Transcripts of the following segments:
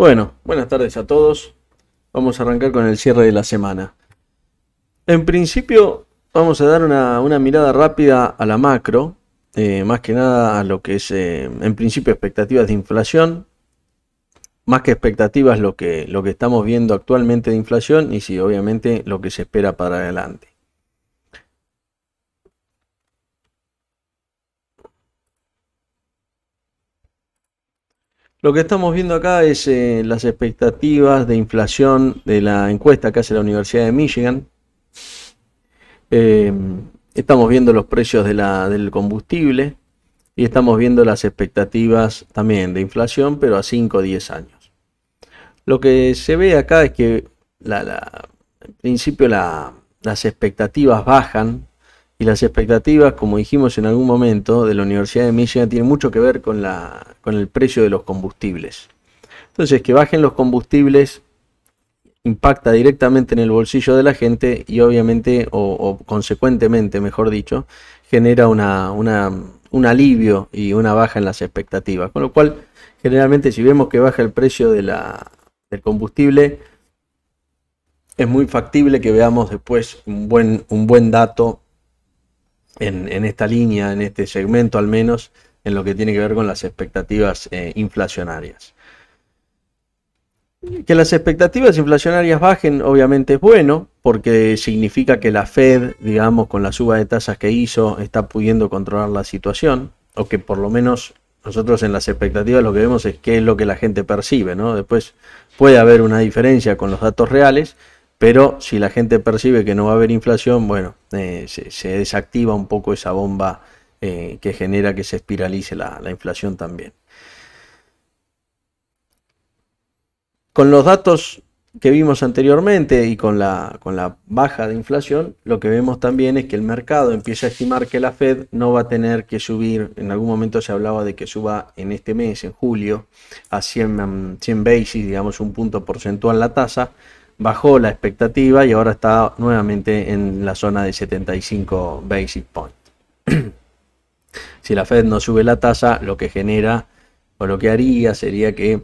Bueno, buenas tardes a todos. Vamos a arrancar con el cierre de la semana. En principio vamos a dar una, mirada rápida a la macro, eh, más que nada a lo que es eh, en principio expectativas de inflación, más que expectativas lo que, lo que estamos viendo actualmente de inflación y si obviamente lo que se espera para adelante. Lo que estamos viendo acá es eh, las expectativas de inflación de la encuesta que hace la Universidad de Michigan. Eh, estamos viendo los precios del combustible y estamos viendo las expectativas también de inflación, pero a 5 o 10 años. Lo que se ve acá es que la, en principio las expectativas bajan y las expectativas, como dijimos en algún momento, de la Universidad de Michigan tienen mucho que ver con, la, con el precio de los combustibles. Entonces, que bajen los combustibles impacta directamente en el bolsillo de la gente y obviamente, o, consecuentemente, mejor dicho, genera un alivio y una baja en las expectativas. Con lo cual, generalmente si vemos que baja el precio de del combustible, es muy factible que veamos después un buen, un buen dato en, esta línea, en este segmento al menos, en lo que tiene que ver con las expectativas eh, inflacionarias. Que las expectativas inflacionarias bajen obviamente es bueno porque significa que la Fed, digamos, con la suba de tasas que hizo, está pudiendo controlar la situación o que por lo menos nosotros en las expectativas lo que vemos es qué es lo que la gente percibe, ¿no? Después puede haber una diferencia con los datos reales, pero si la gente percibe que no va a haber inflación, bueno, eh, se, desactiva un poco esa bomba eh, que genera que se espiralice la, inflación también. Con los datos que vimos anteriormente y con la, baja de inflación, lo que vemos también es que el mercado empieza a estimar que la Fed no va a tener que subir, en algún momento se hablaba de que suba en este mes, en julio, a 100 basis, digamos un punto porcentual la tasa, bajó la expectativa y ahora está nuevamente en la zona de 75 basis points. si la Fed no sube la tasa, lo que genera o lo que haría sería que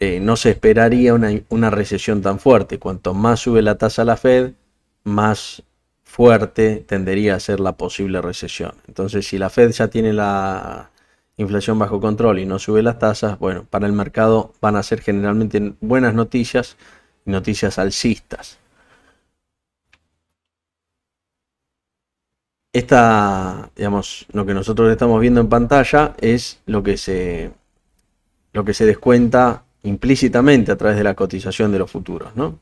eh, no se esperaría una, una, recesión tan fuerte. Cuanto más sube la tasa la Fed, más fuerte tendería a ser la posible recesión. Entonces, si la Fed ya tiene la inflación bajo control y no sube las tasas, bueno, para el mercado van a ser generalmente buenas noticias noticias alcistas. Esta, digamos, lo que nosotros estamos viendo en pantalla es lo que se, lo que se descuenta implícitamente a través de la cotización de los futuros, ¿no?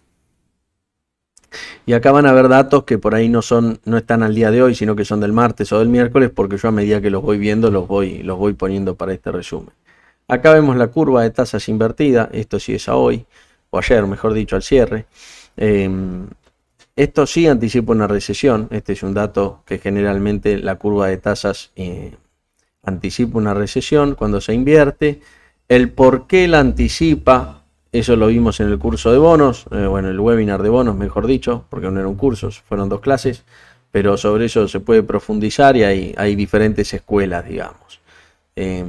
Y acá van a ver datos que por ahí no son, no están al día de hoy, sino que son del martes o del miércoles, porque yo a medida que los voy viendo los voy, los voy poniendo para este resumen. Acá vemos la curva de tasas invertida, esto sí es a hoy o ayer, mejor dicho, al cierre. Em, esto sí anticipa una recesión, este es un dato que generalmente la curva de tasas eh, anticipa una recesión cuando se invierte. El por qué la anticipa, eso lo vimos en el curso de bonos, bueno, eh, el webinar de bonos, mejor dicho, porque no era un curso, fueron dos clases, pero sobre eso se puede profundizar y hay diferentes escuelas, digamos. Em,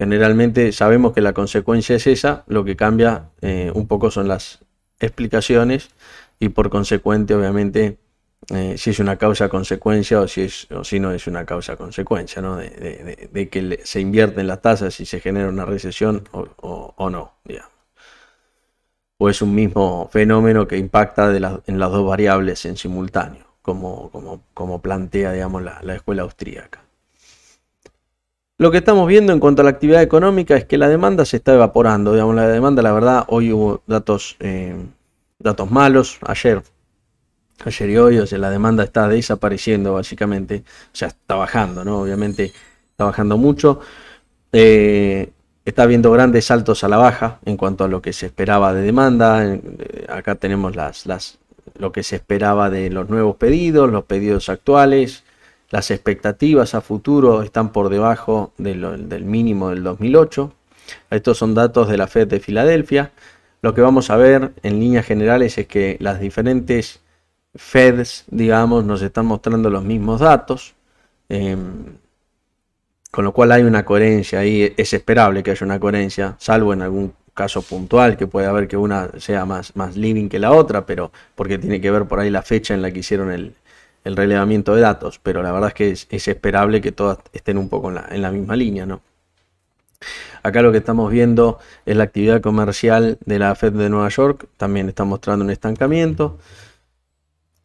Generalmente sabemos que la consecuencia es esa, lo que cambia eh, un poco son las explicaciones y por consecuente, obviamente, eh, si es una causa-consecuencia o, si o si no es una causa-consecuencia, ¿no? de, que se invierten las tasas y se genera una recesión o, no, digamos. O es un mismo fenómeno que impacta de en las dos variables en simultáneo, como, plantea digamos, la escuela austríaca. Lo que estamos viendo en cuanto a la actividad económica es que la demanda se está evaporando. Digamos, la demanda, la verdad, hoy hubo datos, eh, datos malos. Ayer, ayer y hoy, o sea, la demanda está desapareciendo básicamente. O sea, está bajando, ¿no? Obviamente está bajando mucho. Eh, está viendo grandes saltos a la baja en cuanto a lo que se esperaba de demanda. Eh, acá tenemos las, las, lo que se esperaba de los nuevos pedidos, los pedidos actuales las expectativas a futuro están por debajo del mínimo del 2008. Estos son datos de la Fed de Filadelfia. Lo que vamos a ver en líneas generales es que las diferentes Feds, digamos, nos están mostrando los mismos datos. Em, con lo cual hay una coherencia y es esperable que haya una coherencia, salvo en algún caso puntual que puede haber que una sea más, más living que la otra, pero porque tiene que ver por ahí la fecha en la que hicieron el, el relevamiento de datos, pero la verdad es que es, esperable que todas estén un poco en la, misma línea, ¿no? Acá lo que estamos viendo es la actividad comercial de la Fed de Nueva York, también está mostrando un estancamiento.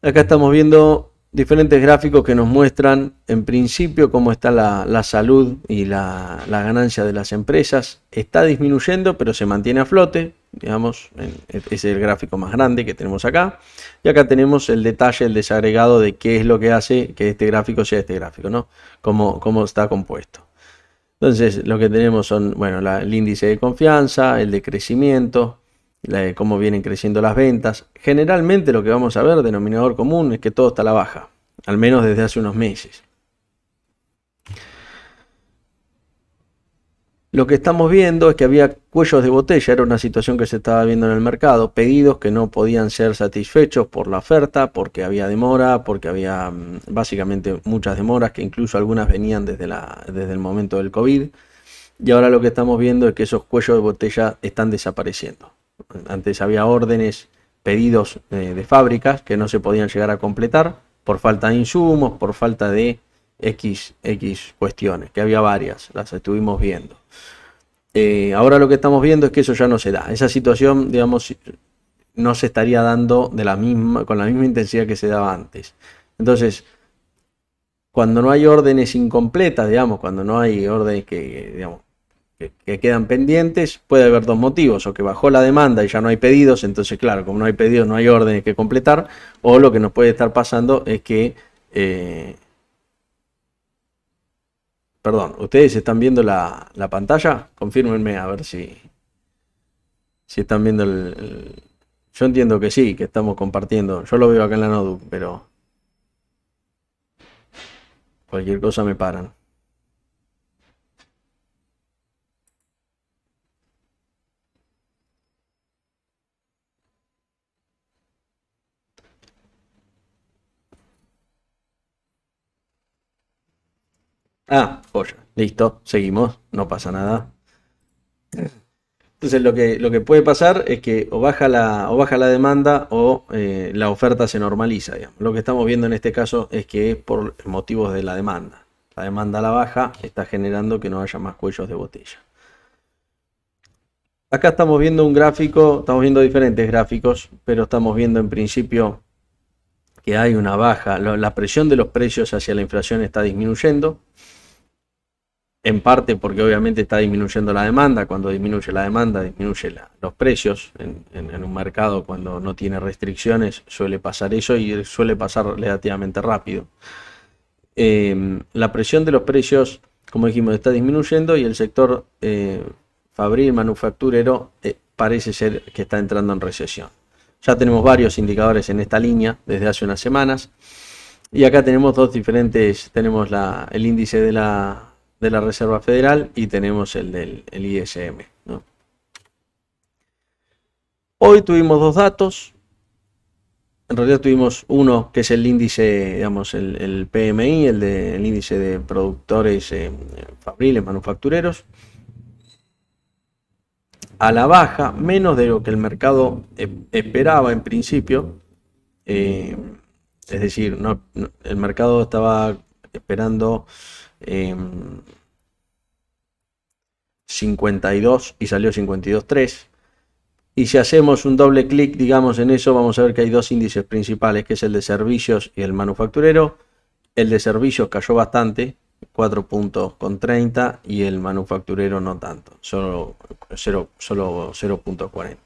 Acá estamos viendo diferentes gráficos que nos muestran en principio cómo está la, salud y la, ganancia de las empresas. Está disminuyendo, pero se mantiene a flote. Digamos, es el gráfico más grande que tenemos acá. Y acá tenemos el detalle, el desagregado de qué es lo que hace que este gráfico sea este gráfico, ¿no? Cómo, cómo está compuesto. Entonces, lo que tenemos son, bueno, el índice de confianza, el de crecimiento, cómo vienen creciendo las ventas. Generalmente lo que vamos a ver, denominador común, es que todo está a la baja, al menos desde hace unos meses. Lo que estamos viendo es que había cuellos de botella, era una situación que se estaba viendo en el mercado, pedidos que no podían ser satisfechos por la oferta, porque había demora, porque había mm, básicamente muchas demoras, que incluso algunas venían desde el momento del COVID. Y ahora lo que estamos viendo es que esos cuellos de botella están desapareciendo. Antes había órdenes, pedidos eh, de fábricas que no se podían llegar a completar por falta de insumos, por falta de X, X cuestiones, que había varias, las estuvimos viendo. Eh, ahora lo que estamos viendo es que eso ya no se da. Esa situación, digamos, no se estaría dando de la misma, con la misma intensidad que se daba antes. Entonces, cuando no hay órdenes incompletas, digamos, cuando no hay órdenes que, digamos, que quedan pendientes, puede haber dos motivos, o que bajó la demanda y ya no hay pedidos, entonces claro, como no hay pedidos no hay órdenes que completar, o lo que nos puede estar pasando es que... Eh, perdón, ¿ustedes están viendo la, pantalla? Confírmenme a ver si, si están viendo el, Yo entiendo que sí, que estamos compartiendo. Yo lo veo acá en la Nodu, pero... Cualquier cosa me paran. Ah, Listo, seguimos, no pasa nada. Entonces lo que, lo que puede pasar es que o baja la, o baja la demanda o eh, la oferta se normaliza. Lo que estamos viendo en este caso es que es por motivos de la demanda. La demanda la baja está generando que no haya más cuellos de botella. Acá estamos viendo un gráfico, estamos viendo diferentes gráficos, pero estamos viendo en principio que hay una baja. La presión de los precios hacia la inflación está disminuyendo en parte porque obviamente está disminuyendo la demanda, cuando disminuye la demanda disminuye los precios, en, un mercado cuando no tiene restricciones suele pasar eso y suele pasar relativamente rápido. Em, la presión de los precios, como dijimos, está disminuyendo y el sector eh, fabril, manufacturero, eh, parece ser que está entrando en recesión. Ya tenemos varios indicadores en esta línea desde hace unas semanas. Y acá tenemos dos diferentes, tenemos el índice de la de la Reserva Federal y tenemos el del ISM. Hoy tuvimos dos datos. En realidad tuvimos uno que es el índice, digamos, el, PMI, el, de, índice de productores eh, fabriles, manufactureros. A la baja, menos de lo que el mercado e, esperaba en principio. Eh, es decir, el mercado estaba esperando 52 em, y salió 52.3. Y si hacemos un doble clic, digamos, en eso, vamos a ver que hay dos índices principales, que es el de servicios y el manufacturero. El de servicios cayó bastante, 4 puntos con 30, y el manufacturero no tanto, solo 0.40. Solo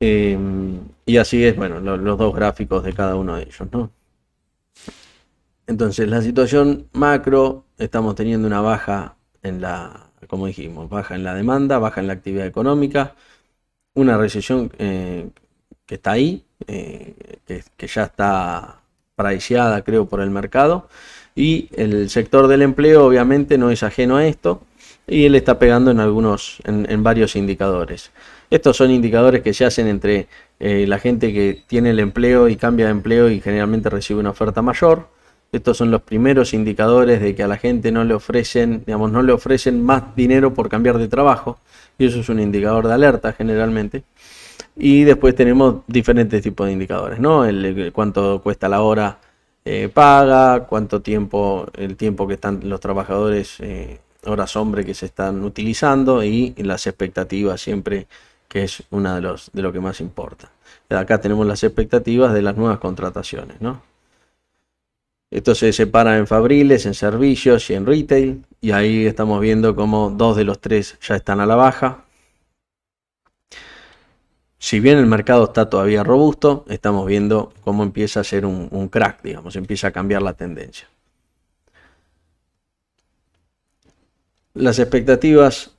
em, y así es, bueno, los dos gráficos de cada uno de ellos, ¿no? Entonces, la situación macro, estamos teniendo una baja en la, como dijimos, baja en la demanda, baja en la actividad económica, una recesión eh, que está ahí, eh, que, ya está paraiciada, creo, por el mercado. Y el sector del empleo, obviamente, no es ajeno a esto. Y él está pegando en algunos, en, varios indicadores. Estos son indicadores que se hacen entre eh, la gente que tiene el empleo y cambia de empleo y generalmente recibe una oferta mayor estos son los primeros indicadores de que a la gente no le ofrecen, digamos, no le ofrecen más dinero por cambiar de trabajo. Y eso es un indicador de alerta generalmente. Y después tenemos diferentes tipos de indicadores, ¿no? El, cuánto cuesta la hora eh, paga, cuánto tiempo, el tiempo que están los trabajadores, eh, horas hombre que se están utilizando y las expectativas siempre, que es una de los de lo que más importa. Acá tenemos las expectativas de las nuevas contrataciones, ¿no? Esto se separa en fabriles, en servicios y en retail. Y ahí estamos viendo como dos de los tres ya están a la baja. Si bien el mercado está todavía robusto, estamos viendo cómo empieza a ser un, un crack, digamos, empieza a cambiar la tendencia. Las expectativas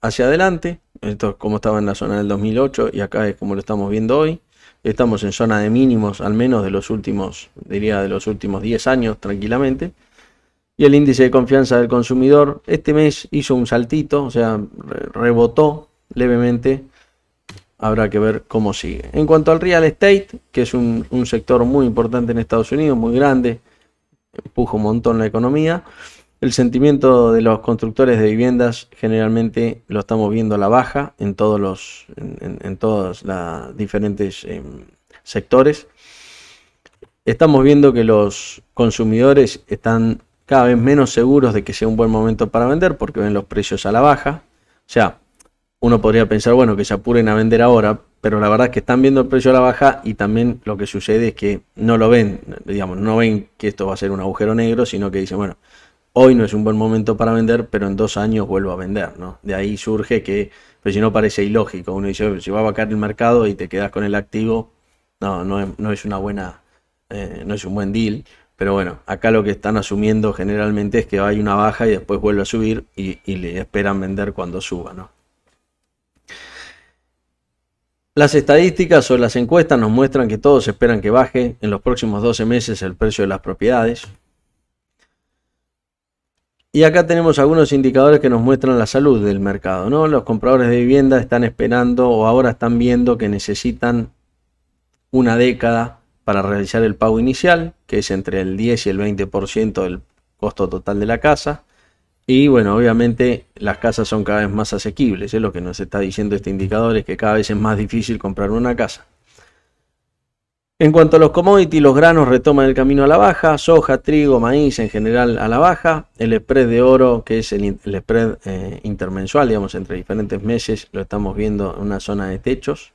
hacia adelante, esto es como estaba en la zona del 2008 y acá es como lo estamos viendo hoy. Estamos en zona de mínimos, al menos de los últimos, diría de los últimos 10 años tranquilamente. Y el índice de confianza del consumidor este mes hizo un saltito, o sea, rebotó levemente. Habrá que ver cómo sigue. En cuanto al real estate, que es un, sector muy importante en Estados Unidos, muy grande, empuja un montón la economía. El sentimiento de los constructores de viviendas generalmente lo estamos viendo a la baja en todos los en, todos los diferentes em, sectores. Estamos viendo que los consumidores están cada vez menos seguros de que sea un buen momento para vender porque ven los precios a la baja. O sea, uno podría pensar, bueno, que se apuren a vender ahora, pero la verdad es que están viendo el precio a la baja y también lo que sucede es que no lo ven, digamos, no ven que esto va a ser un agujero negro, sino que dicen, bueno, hoy no es un buen momento para vender, pero en dos años vuelvo a vender, ¿no? De ahí surge que, pues si no parece ilógico, uno dice, si va a vacar el mercado y te quedas con el activo, no, no es, una buena, eh, no es un buen deal, pero bueno, acá lo que están asumiendo generalmente es que hay una baja y después vuelve a subir y, le esperan vender cuando suba, ¿no? Las estadísticas o las encuestas nos muestran que todos esperan que baje en los próximos 12 meses el precio de las propiedades, y acá tenemos algunos indicadores que nos muestran la salud del mercado. ¿no? Los compradores de vivienda están esperando o ahora están viendo que necesitan una década para realizar el pago inicial, que es entre el 10 y el 20% del costo total de la casa. Y bueno, obviamente las casas son cada vez más asequibles. Es lo que nos está diciendo este indicador, es que cada vez es más difícil comprar una casa. En cuanto a los commodities, los granos retoman el camino a la baja, soja, trigo, maíz en general a la baja, el spread de oro, que es el, spread eh, intermensual, digamos, entre diferentes meses, lo estamos viendo en una zona de techos,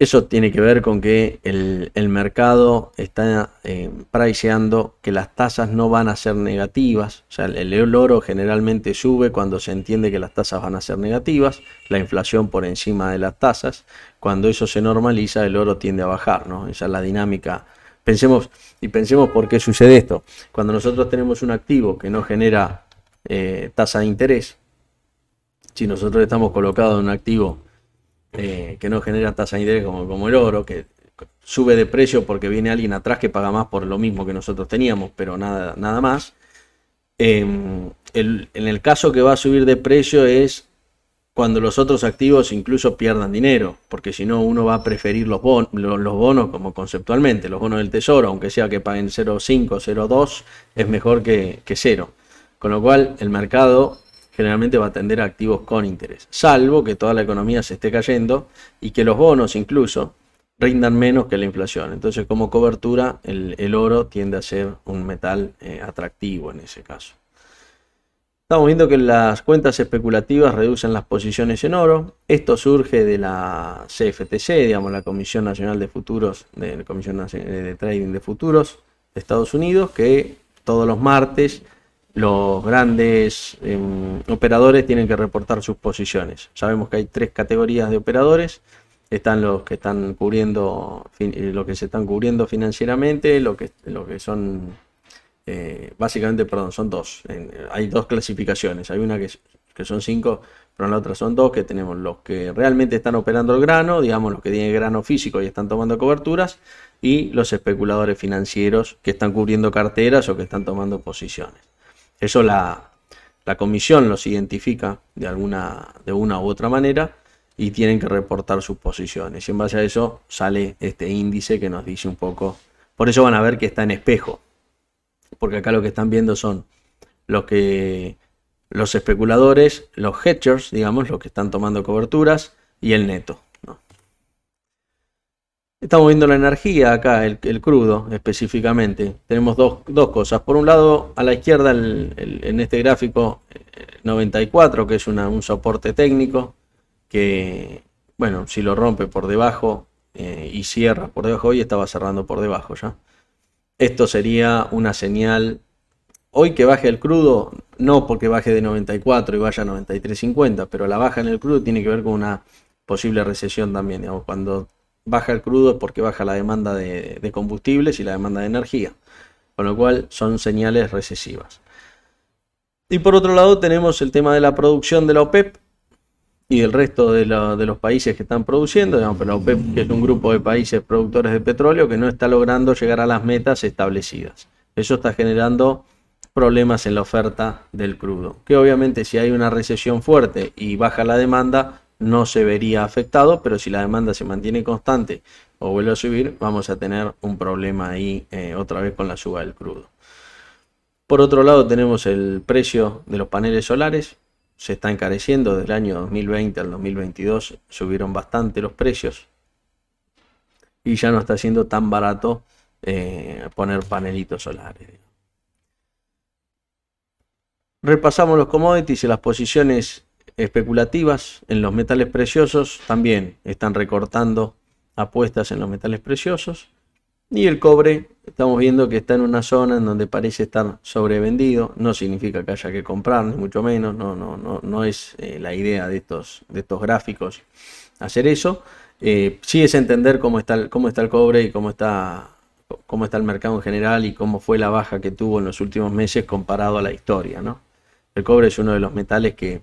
eso tiene que ver con que el, mercado está eh, priceando que las tasas no van a ser negativas. O sea, el, oro generalmente sube cuando se entiende que las tasas van a ser negativas, la inflación por encima de las tasas. Cuando eso se normaliza, el oro tiende a bajar, ¿no? Esa es la dinámica. Pensemos, y pensemos por qué sucede esto. Cuando nosotros tenemos un activo que no genera eh, tasa de interés, si nosotros estamos colocados en un activo este, que no genera tasa de interés como, como el oro, que sube de precio porque viene alguien atrás que paga más por lo mismo que nosotros teníamos, pero nada, nada más. Em, en el caso que va a subir de precio es cuando los otros activos incluso pierdan dinero, porque si no uno va a preferir los, bonos como conceptualmente, los bonos del tesoro, aunque sea que paguen 0,5, 0,2, es mejor que, que Con lo cual el mercado generalmente va a tender a activos con interés, salvo que toda la economía se esté cayendo y que los bonos incluso rindan menos que la inflación. Entonces, como cobertura, el, oro tiende a ser un metal eh, atractivo en ese caso. Estamos viendo que las cuentas especulativas reducen las posiciones en oro. Esto surge de la CFTC, digamos, la Comisión Nacional de Futuros, de la Comisión de Trading de Futuros de Estados Unidos, que todos los martes los grandes em, operadores tienen que reportar sus posiciones. Sabemos que hay tres categorías de operadores. Están los que están cubriendo, eh, lo que se están cubriendo financieramente, lo que, lo que son, eh, básicamente, perdón, son dos. hay dos clasificaciones. Hay una que, que son cinco, pero en la otra son dos, que tenemos los que realmente están operando el grano, digamos los que tienen grano físico y están tomando coberturas, y los especuladores financieros que están cubriendo carteras o que están tomando posiciones. Eso la, la comisión los identifica de alguna de una u otra manera y tienen que reportar sus posiciones. Y en base a eso sale este índice que nos dice un poco. Por eso van a ver que está en espejo. Porque acá lo que están viendo son los que los especuladores, los hedgers, digamos, los que están tomando coberturas y el neto. Estamos viendo la energía acá, el, crudo específicamente. Tenemos dos, cosas. Por un lado, a la izquierda, en este gráfico 94, eh, que es un soporte técnico, que, bueno, si lo rompe por debajo eh, y cierra por debajo, hoy estaba cerrando por debajo ya. Esto sería una señal, hoy que baje el crudo, no porque baje de 94 y vaya a 93.50, pero la baja en el crudo tiene que ver con una posible recesión también, digamos, cuando baja el crudo porque baja la demanda de, combustibles y la demanda de energía, con lo cual son señales recesivas. Y por otro lado tenemos el tema de la producción de la OPEP, e y el resto de, los países que están produciendo, pero la OPEP e que es un grupo de países productores de petróleo que no está logrando llegar a las metas establecidas. Eso está generando problemas en la oferta del crudo, que obviamente si hay una recesión fuerte y baja la demanda, no se vería afectado, pero si la demanda se mantiene constante o vuelve a subir, vamos a tener un problema ahí eh, otra vez con la suba del crudo. Por otro lado tenemos el precio de los paneles solares, se está encareciendo desde el año 2020 al 2022, subieron bastante los precios y ya no está siendo tan barato eh, poner panelitos solares. Repasamos los commodities y las posiciones especulativas en los metales preciosos también están recortando apuestas en los metales preciosos. Y el cobre, estamos viendo que está en una zona en donde parece estar sobrevendido. No significa que haya que comprar, ni mucho menos. No, no, no, no es eh, la idea de estos, de estos gráficos hacer eso. si eh, sí es entender cómo está, el, cómo está el cobre y cómo está, cómo está el mercado en general y cómo fue la baja que tuvo en los últimos meses comparado a la historia. ¿no? El cobre es uno de los metales que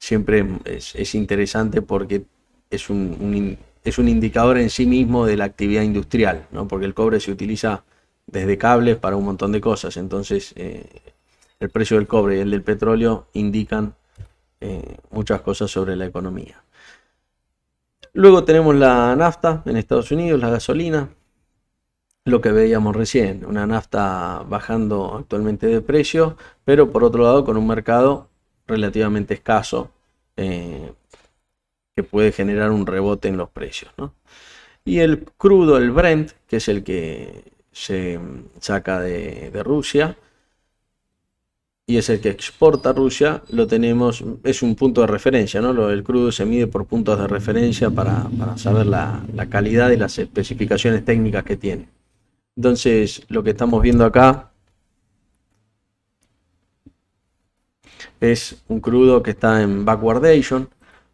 siempre es, interesante porque es un, es un indicador en sí mismo de la actividad industrial, ¿no? porque el cobre se utiliza desde cables para un montón de cosas. Entonces, eh, el precio del cobre y el del petróleo indican eh, muchas cosas sobre la economía. Luego tenemos la nafta en Estados Unidos, la gasolina, lo que veíamos recién, una nafta bajando actualmente de precio, pero por otro lado con un mercado relativamente escaso eh, que puede generar un rebote en los precios. Y el crudo, el Brent, que es el que se saca de, Rusia y es el que exporta Rusia, lo tenemos, es un punto de referencia, ¿no? Lo, el crudo se mide por puntos de referencia para, saber la, la calidad y las especificaciones técnicas que tiene. Entonces, lo que estamos viendo acá es un crudo que está en backwardation.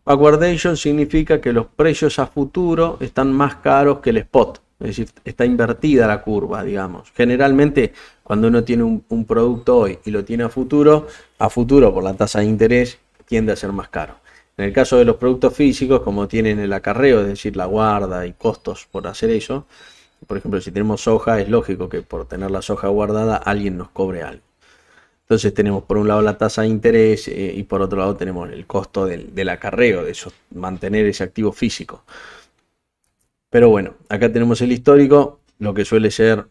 Backwardation significa que los precios a futuro están más caros que el spot, es decir, está invertida la curva, digamos. Generalmente, cuando uno tiene un, producto hoy y lo tiene a futuro, a futuro por la tasa de interés tiende a ser más caro. En el caso de los productos físicos, como tienen el acarreo, es decir, la guarda y costos por hacer eso, por ejemplo, si tenemos soja, es lógico que por tener la soja guardada alguien nos cobre algo. Entonces tenemos por un lado la tasa de interés eh, y por otro lado tenemos el costo del, acarreo, de eso, mantener ese activo físico. Pero bueno, acá tenemos el histórico, lo que suele ser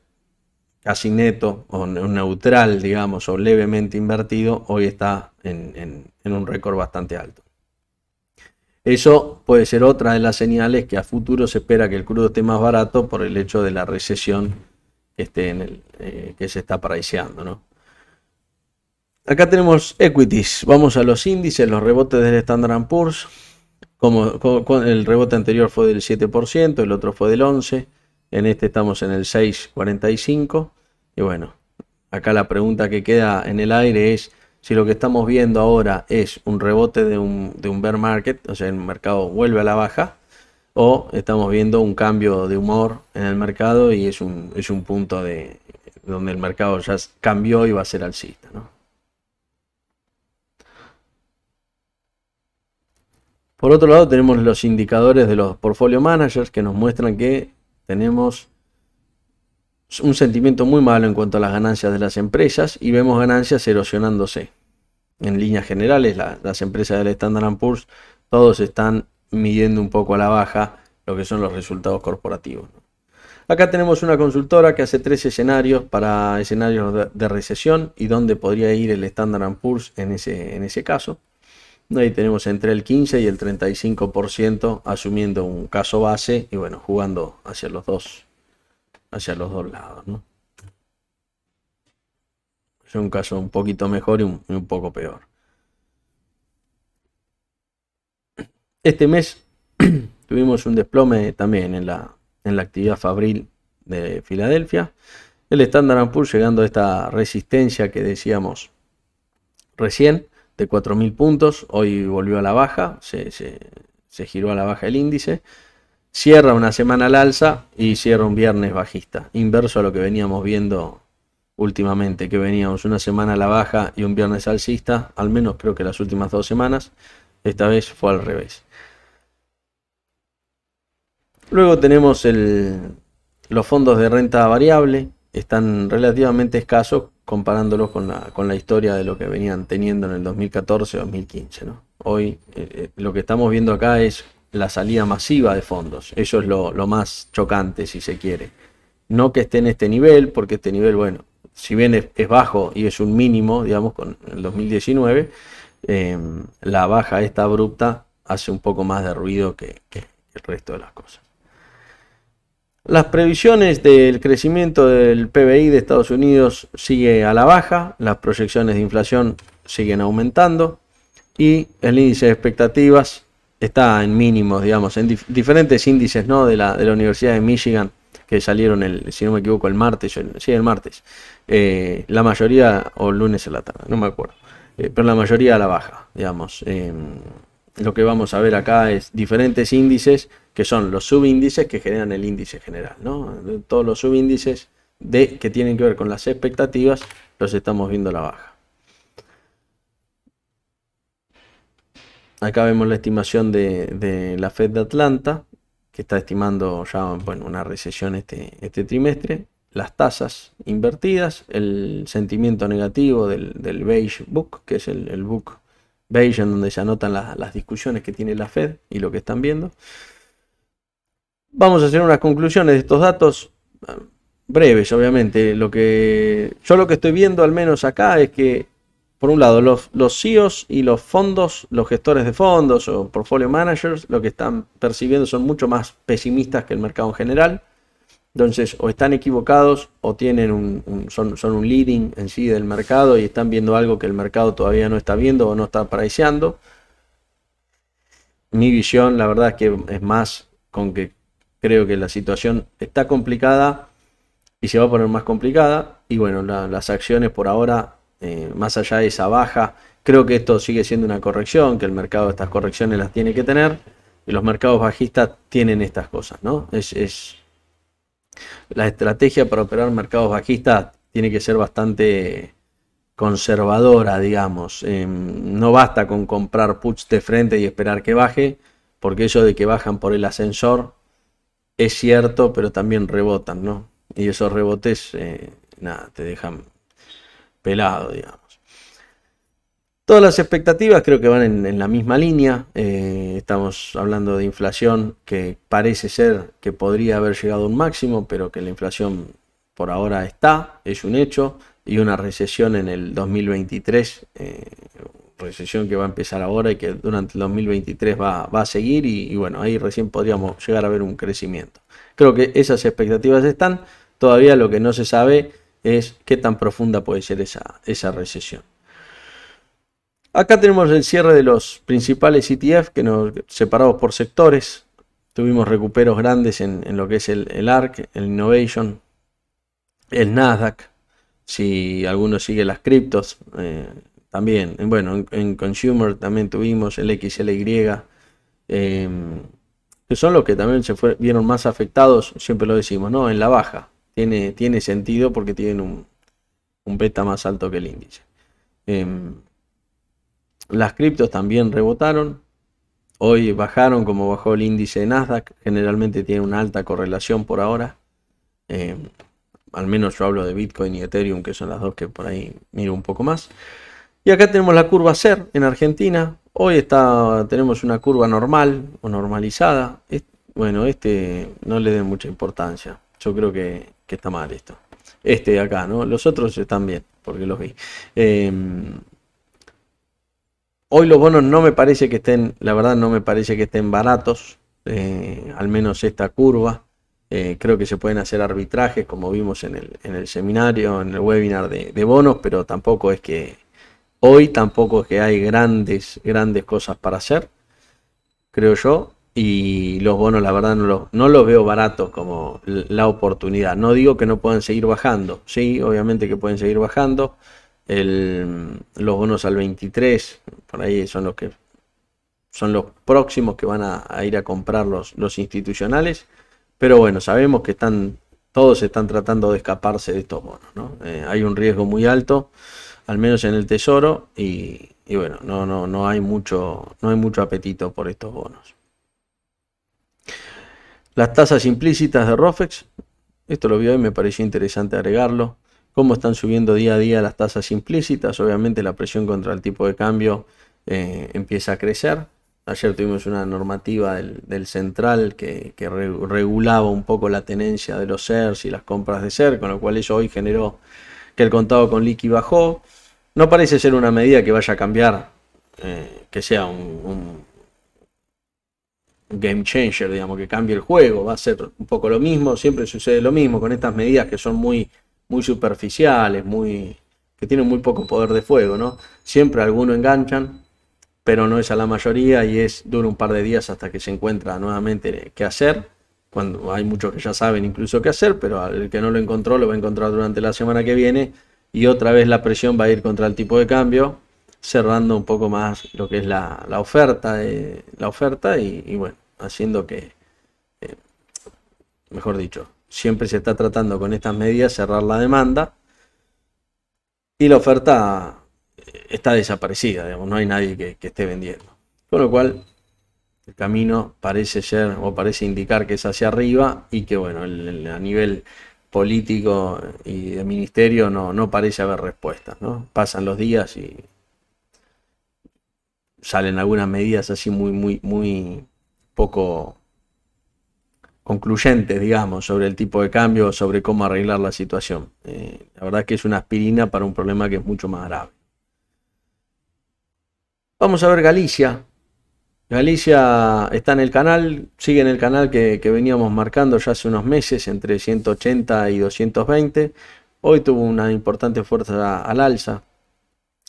casi neto o neutral, digamos, o levemente invertido, hoy está en, un récord bastante alto. Eso puede ser otra de las señales que a futuro se espera que el crudo esté más barato por el hecho de la recesión que, eh, que se está paraiseando, ¿no? Acá tenemos equities. Vamos a los índices, los rebotes del Standard Poor's. Como, el rebote anterior fue del 7%, el otro fue del 11%. En este estamos en el 6,45%. Y bueno, acá la pregunta que queda en el aire es si lo que estamos viendo ahora es un rebote de un, de un bear market, o sea, el mercado vuelve a la baja, o estamos viendo un cambio de humor en el mercado y es un, es un punto de, donde el mercado ya cambió y va a ser alcista. ¿no? Por otro lado, tenemos los indicadores de los portfolio managers que nos muestran que tenemos un sentimiento muy malo en cuanto a las ganancias de las empresas y vemos ganancias erosionándose. En líneas generales, las empresas del Standard Poor's todos están midiendo un poco a la baja lo que son los resultados corporativos. Acá tenemos una consultora que hace tres escenarios para escenarios de, recesión y dónde podría ir el Standard Poor's en ese, en ese caso. Ahí tenemos entre el 15 y el 35% asumiendo un caso base y bueno, jugando hacia los dos, hacia los dos lados, Es un caso un poquito mejor y un, poco peor. Este mes tuvimos un desplome también en la, en la actividad fabril de Filadelfia. El Standard Poor's llegando a esta resistencia que decíamos recién de 4.000 puntos. Hoy volvió a la baja, se, se, giró a la baja el índice. Cierra una semana al alza y cierra un viernes bajista, inverso a lo que veníamos viendo últimamente, que veníamos una semana a la baja y un viernes alcista, al menos creo que las últimas dos semanas. Esta vez fue al revés. Luego tenemos el, los fondos de renta variable, están relativamente escasos comparándolos con la, con la historia de lo que venían teniendo en el 2014-2015. ¿no? Hoy eh, eh, lo que estamos viendo acá es la salida masiva de fondos. Eso es lo, más chocante, si se quiere. No que esté en este nivel, porque este nivel, bueno, si bien es, bajo y es un mínimo, digamos, con el 2019, em, la baja esta abrupta hace un poco más de ruido que el resto de las cosas. Las previsiones del crecimiento del PBI de Estados Unidos sigue a la baja, las proyecciones de inflación siguen aumentando y el índice de expectativas está en mínimos, digamos, en diferentes índices ¿no? de, la, de la Universidad de Michigan que salieron, el, si no me equivoco, el martes, sí, el martes, eh, la mayoría, o el lunes en la tarde, no me acuerdo, eh, pero la mayoría a la baja, digamos. Em, lo que vamos a ver acá es diferentes índices que son los subíndices que generan el índice general. ¿no? Todos los subíndices de, que tienen que ver con las expectativas los estamos viendo a la baja. Acá vemos la estimación de, la Fed de Atlanta, que está estimando ya una recesión este, este trimestre, las tasas invertidas, el sentimiento negativo del, beige book, que es el, book beige en donde se anotan las discusiones que tiene la Fed y lo que están viendo. Vamos a hacer unas conclusiones de estos datos ah, breves, obviamente. Lo que yo lo que estoy viendo al menos acá es que por un lado los los CEOs y los fondos, los gestores de fondos o portfolio managers, lo que están percibiendo son mucho más pesimistas que el mercado en general. Entonces, o están equivocados o tienen un, son, un leading en sí del mercado y están viendo algo que el mercado todavía no está viendo o no está priceando. Mi visión, la verdad, es que es más con que creo que la situación está complicada y se va a poner más complicada. Y bueno, las acciones por ahora, eh, más allá de esa baja, creo que esto sigue siendo una corrección, que el mercado estas correcciones las tiene que tener. Y los mercados bajistas tienen estas cosas, ¿no? Es, la estrategia para operar mercados bajistas tiene que ser bastante conservadora, digamos. Em, no basta con comprar puts de frente y esperar que baje, porque eso de que bajan por el ascensor es cierto, pero también rebotan, ¿no? Y esos rebotes, eh, nada, te dejan pelado, digamos. Todas las expectativas creo que van en, la misma línea. Eh, estamos hablando de inflación que parece ser que podría haber llegado a un máximo, pero que la inflación por ahora está, es un hecho, y una recesión en el 2023 recesión que va a empezar ahora y que durante el 2023 va, a seguir y, bueno, ahí recién podríamos llegar a ver un crecimiento. Creo que esas expectativas están, todavía lo que no se sabe es qué tan profunda puede ser esa, esa recesión. Acá tenemos el cierre de los principales ETF que nos separados por sectores. Tuvimos recuperos grandes en, lo que es el, el ARC, el Innovation, el Nasdaq, si alguno sigue las criptos, eh, también, bueno, en, Consumer también tuvimos el XLY, eh, em, que son los que también se vieron más afectados, siempre lo decimos, ¿no? En la baja. Tiene, tiene sentido porque tienen un, un beta más alto que el índice. Em, las criptos también rebotaron. Hoy bajaron como bajó el índice de Nasdaq. Generalmente tiene una alta correlación por ahora. Em, al menos yo hablo de Bitcoin y Ethereum, que son las dos que por ahí miro un poco más. Y acá tenemos la curva CER en Argentina. Hoy está, tenemos una curva normal o normalizada. bueno, este no le den mucha importancia. Yo creo que, está mal esto. Este de acá, ¿no? Los otros están bien, porque los vi. Em, hoy los bonos no me parece que estén, la verdad no me parece que estén baratos. Eh, al menos esta curva. Eh, creo que se pueden hacer arbitrajes, como vimos en el, en el seminario, en el webinar de bonos, pero tampoco es que Hoy tampoco es que hay grandes, grandes cosas para hacer, creo yo. Y los bonos, la verdad, no, los, no los veo baratos como la oportunidad. No digo que no puedan seguir bajando. Sí, obviamente que pueden seguir bajando. los bonos al 23, por ahí son los que son los próximos que van a, ir a comprar los, institucionales. Pero bueno, sabemos que están, todos están tratando de escaparse de estos bonos. ¿no? Eh, hay un riesgo muy alto al menos en el tesoro, y, bueno, no, no, no, hay mucho, no hay mucho apetito por estos bonos. Las tasas implícitas de ROFEX, esto lo vi hoy, me pareció interesante agregarlo. Cómo están subiendo día a día las tasas implícitas, obviamente la presión contra el tipo de cambio eh, empieza a crecer. Ayer tuvimos una normativa del, central que, regulaba un poco la tenencia de los SERS y las compras de SER, con lo cual eso hoy generó que el contado con liqui bajó. No parece ser una medida que vaya a cambiar, eh, que sea un, game changer, digamos, que cambie el juego. Va a ser un poco lo mismo, siempre sucede lo mismo con estas medidas que son muy, muy superficiales, muy, que tienen muy poco poder de fuego, ¿no? Siempre algunos enganchan, pero no es a la mayoría y es dura un par de días hasta que se encuentra nuevamente qué hacer. Cuando hay muchos que ya saben incluso qué hacer, pero el que no lo encontró lo va a encontrar durante la semana que viene y otra vez la presión va a ir contra el tipo de cambio, cerrando un poco más lo que es la, la oferta, la oferta y, bueno, haciendo que, eh, mejor dicho, siempre se está tratando con estas medidas cerrar la demanda y la oferta eh, está desaparecida, digamos, no hay nadie que, esté vendiendo. Con lo cual, el camino parece ser o parece indicar que es hacia arriba y que bueno, a nivel político y de ministerio no, parece haber respuesta. Pasan los días y salen algunas medidas así muy, muy, muy poco concluyentes, digamos, sobre el tipo de cambio, sobre cómo arreglar la situación. Eh, la verdad que es una aspirina para un problema que es mucho más grave. Vamos a ver Galicia, Galicia está en el canal, sigue en el canal que, veníamos marcando ya hace unos meses, entre 180 y 220. Hoy tuvo una importante fuerza al alza.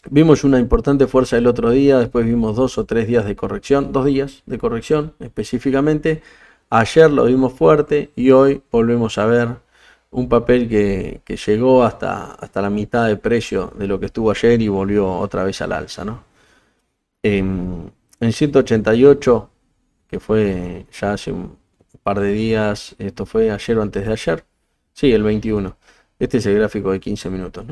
Vimos una importante fuerza el otro día, después vimos dos o tres días de corrección, dos días de corrección específicamente. Ayer lo vimos fuerte y hoy volvemos a ver un papel que, llegó hasta, hasta la mitad de precio de lo que estuvo ayer y volvió otra vez al alza. ¿no? Em, en 188, que fue ya hace un par de días, esto fue ayer o antes de ayer, sí, el 21. Este es el gráfico de 15 minutos,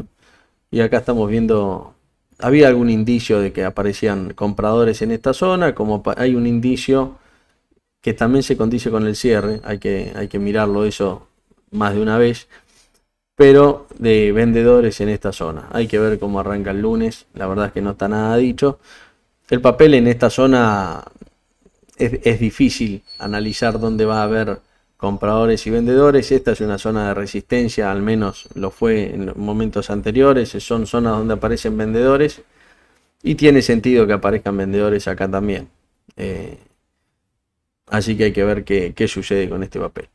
Y acá estamos viendo, había algún indicio de que aparecían compradores en esta zona, como hay un indicio que también se condice con el cierre, hay que, hay que mirarlo eso más de una vez, pero de vendedores en esta zona. Hay que ver cómo arranca el lunes, la verdad es que no está nada dicho, el papel en esta zona es, difícil analizar dónde va a haber compradores y vendedores. Esta es una zona de resistencia, al menos lo fue en momentos anteriores. Son zonas donde aparecen vendedores y tiene sentido que aparezcan vendedores acá también. Eh, así que hay que ver qué sucede con este papel.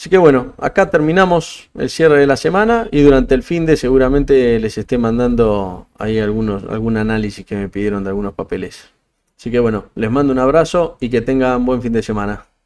Así que bueno, acá terminamos el cierre de la semana y durante el fin de seguramente les esté mandando ahí algunos, algún análisis que me pidieron de algunos papeles. Así que bueno, les mando un abrazo y que tengan buen fin de semana.